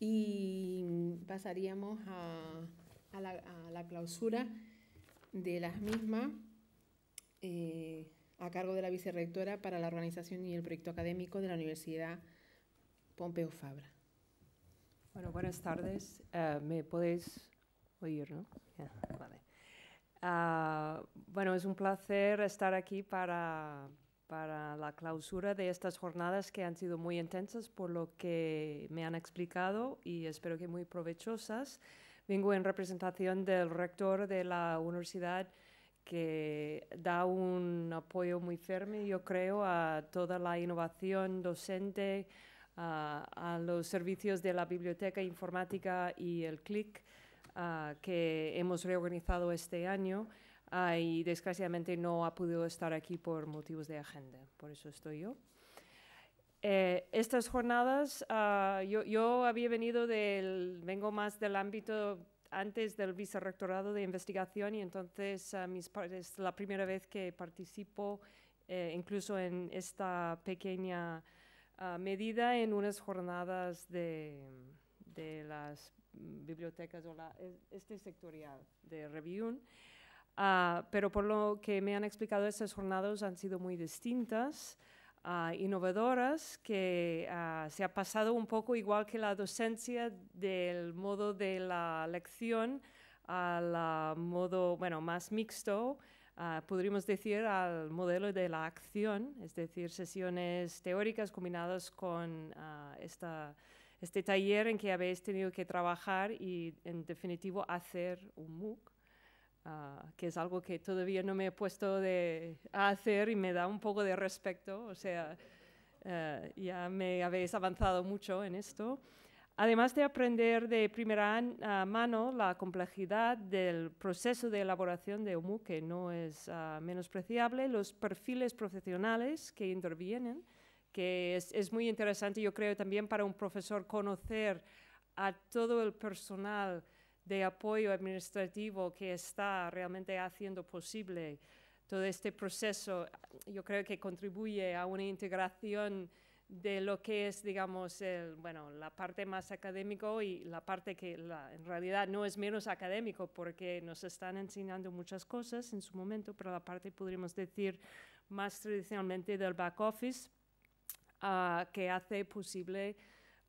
y mm, pasaríamos a, la, clausura de las mismas eh, a cargo de la vicerrectora para la organización y el proyecto académico de la Universidad Pompeu Fabra. Bueno, buenas tardes. Eh, ¿Me podéis oír, no? vale. Ah, bueno, es un placer estar aquí para para la clausura de estas jornadas que han sido muy intensas por lo que me han explicado y espero que muy provechosas. Vengo en representación del rector de la universidad que da un apoyo muy firme, yo creo, a toda la innovación docente, a, los servicios de la biblioteca informática y el CLIC que hemos reorganizado este año Ah, y desgraciadamente no ha podido estar aquí por motivos de agenda, por eso estoy yo. Eh, estas jornadas, ah, yo, yo, había venido del, vengo más del ámbito antes del vicerrectorado de investigación y entonces ah, es la primera vez que participo eh, incluso en esta pequeña medida en unas jornadas de, de las bibliotecas o este sectorial de Reviún. Ah, pero por lo que me han explicado, estas jornadas han sido muy distintas, ah, innovadoras, que ah, se ha pasado un poco igual que la docencia del modo de la lección al modo, bueno, más mixto, podríamos decir, al modelo de la acción, es decir, sesiones teóricas combinadas con este taller en que habéis tenido que trabajar y, en definitivo, hacer un MOOC. Ah, que es algo que todavía no me he puesto de, a hacer y me da un poco de respeto, o sea, eh, ya me habéis avanzado mucho en esto. Además de aprender de primera mano la complejidad del proceso de elaboración de OMU, que no es ah, menospreciable, los perfiles profesionales que intervienen, que es, es muy interesante, yo creo, también para un profesor conocer a todo el personal de apoyo administrativo que está realmente haciendo posible todo este proceso, yo creo que contribuye a una integración de lo que es, digamos, el, bueno, la parte más académico y la parte que en realidad no es menos académico porque nos están enseñando muchas cosas en su momento, pero la parte, podríamos decir, más tradicionalmente del back office, ah, que hace posible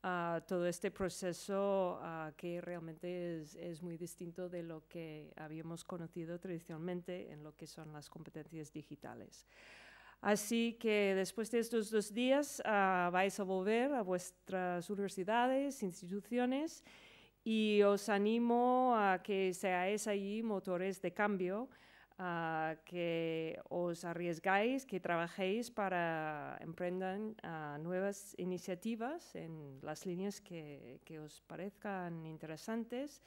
todo este proceso que realmente es, es, muy distinto de lo que habíamos conocido tradicionalmente en lo que son las competencias digitales. Así que después de estos dos días ah, vais a volver a vuestras universidades, instituciones y os animo a que seáis allí motores de cambio que os arriesgáis, que trabajéis para emprendan nuevas iniciativas en las líneas que, que os parezcan interesantes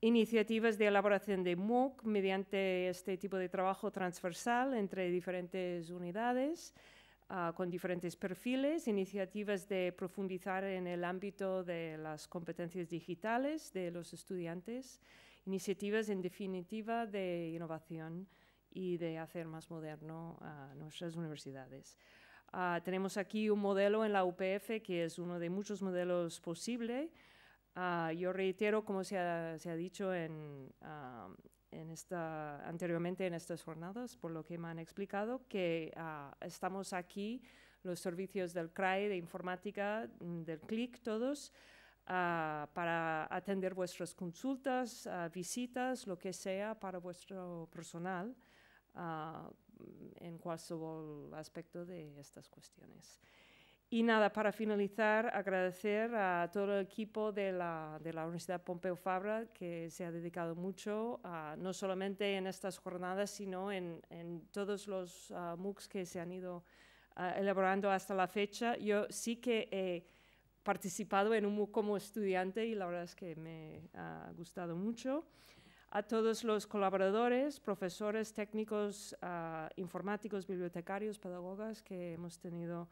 iniciativas de elaboración de MOOC mediante este tipo de trabajo transversal entre diferentes unidades con diferentes perfiles, iniciativas de profundizar en el ámbito de las competencias digitales de los estudiantes iniciativas en definitiva de innovación y de hacer más moderno a nuestras universidades. Ah, tenemos aquí un modelo en la UPF que es uno de muchos modelos posibles. Ah, yo reitero, como se ha, dicho en, ah, anteriormente en estas jornadas, por lo que me han explicado, que estamos aquí, los servicios del CRAE, de informática, mm, del CLIC, todos, Ah, para atender vuestras consultas, ah, visitas, lo que sea para vuestro personal ah, en cualquier aspecto de estas cuestiones. Y nada, para finalizar, agradecer a todo el equipo de la, de la Universidad Pompeu Fabra que se ha dedicado mucho, no solamente en estas jornadas, sino en, en todos los MOOCs que se han ido elaborando hasta la fecha. Yo sí que participado en como estudiante y la verdad es que me ha gustado mucho. A todos los colaboradores, profesores, técnicos, ah, informáticos, bibliotecarios, pedagogas que hemos tenido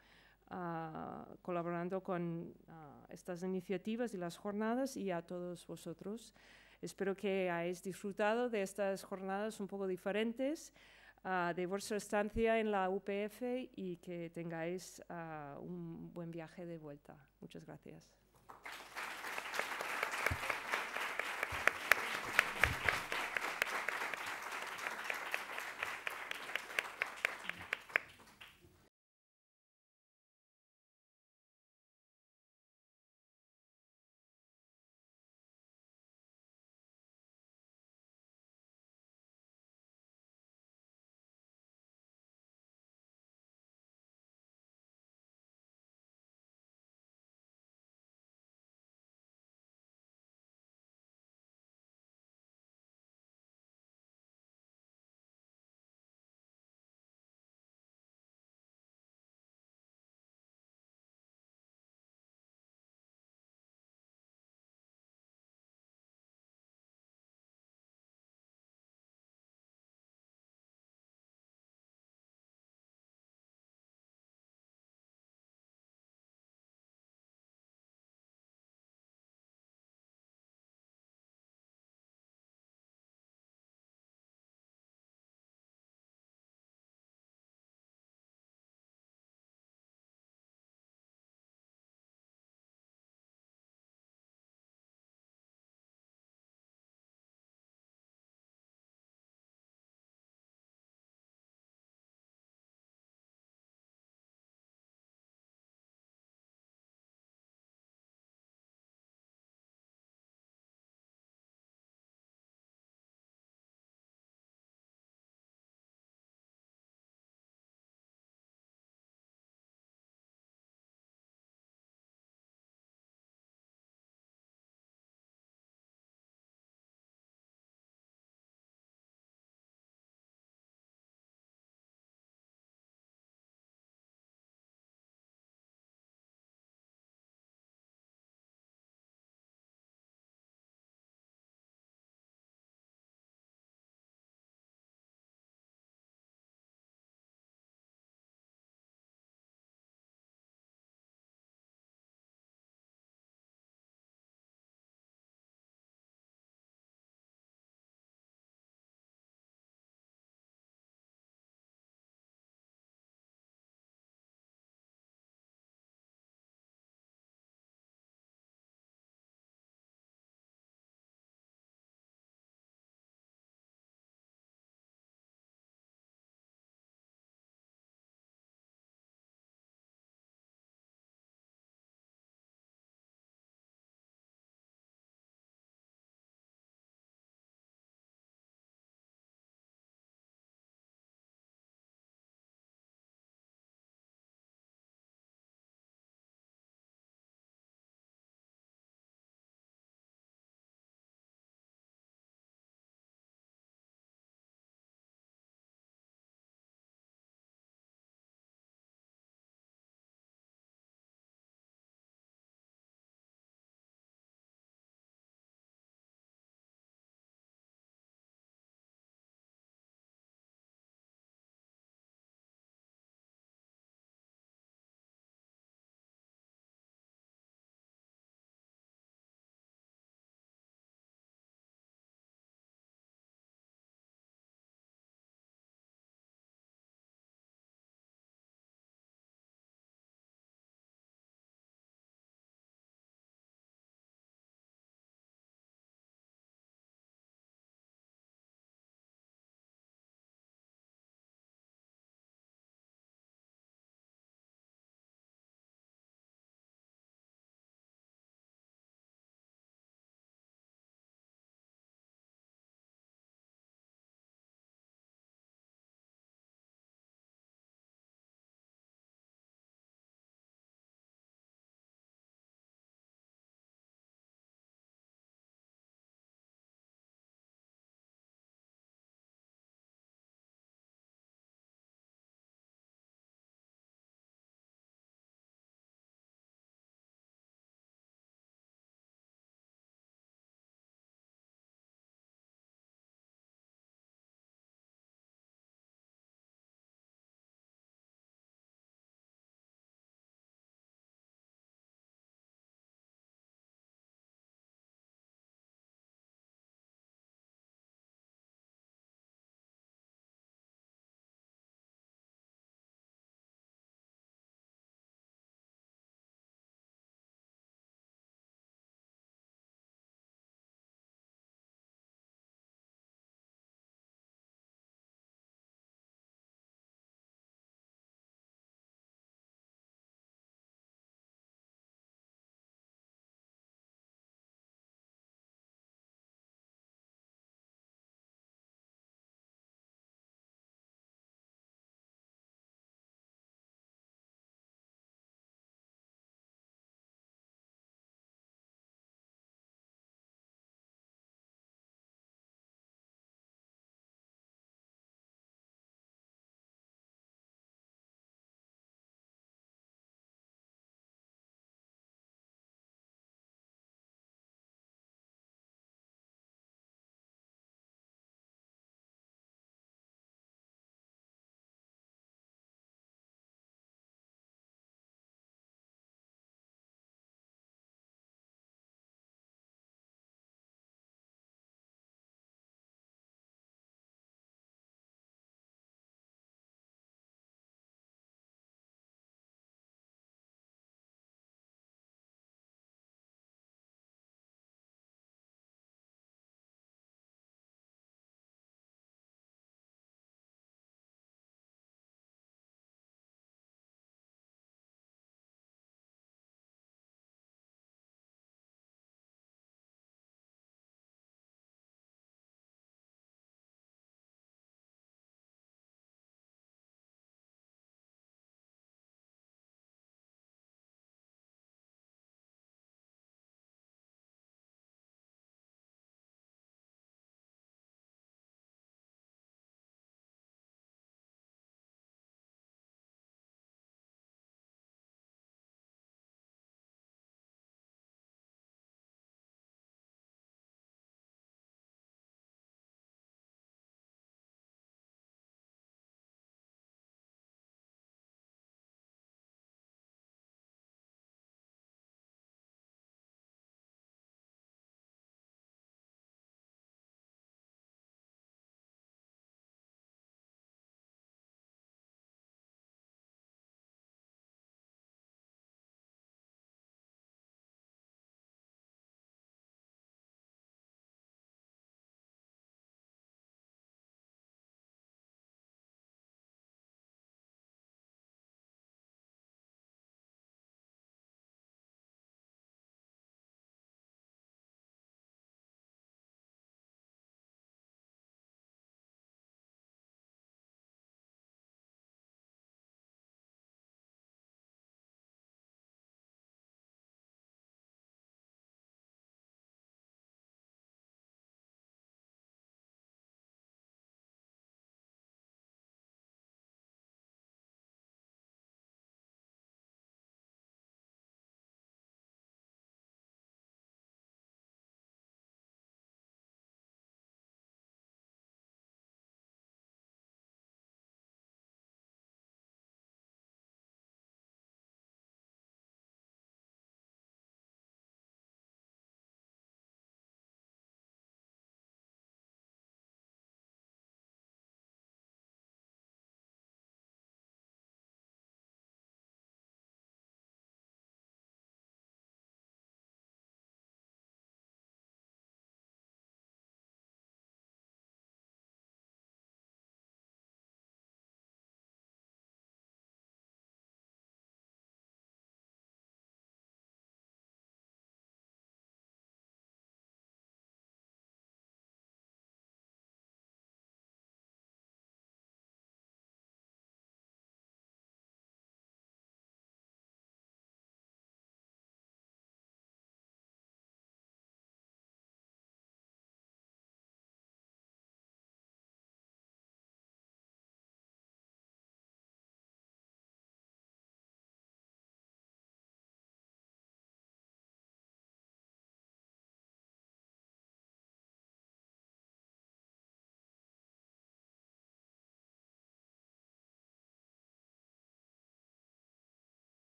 ah, colaborando con ah, estas iniciativas y las jornadas y a todos vosotros. Espero que hayáis disfrutado de estas jornadas un poco diferentes de vuestra estancia en la UPF y que tengáis ah, un buen viaje de vuelta. Muchas gracias.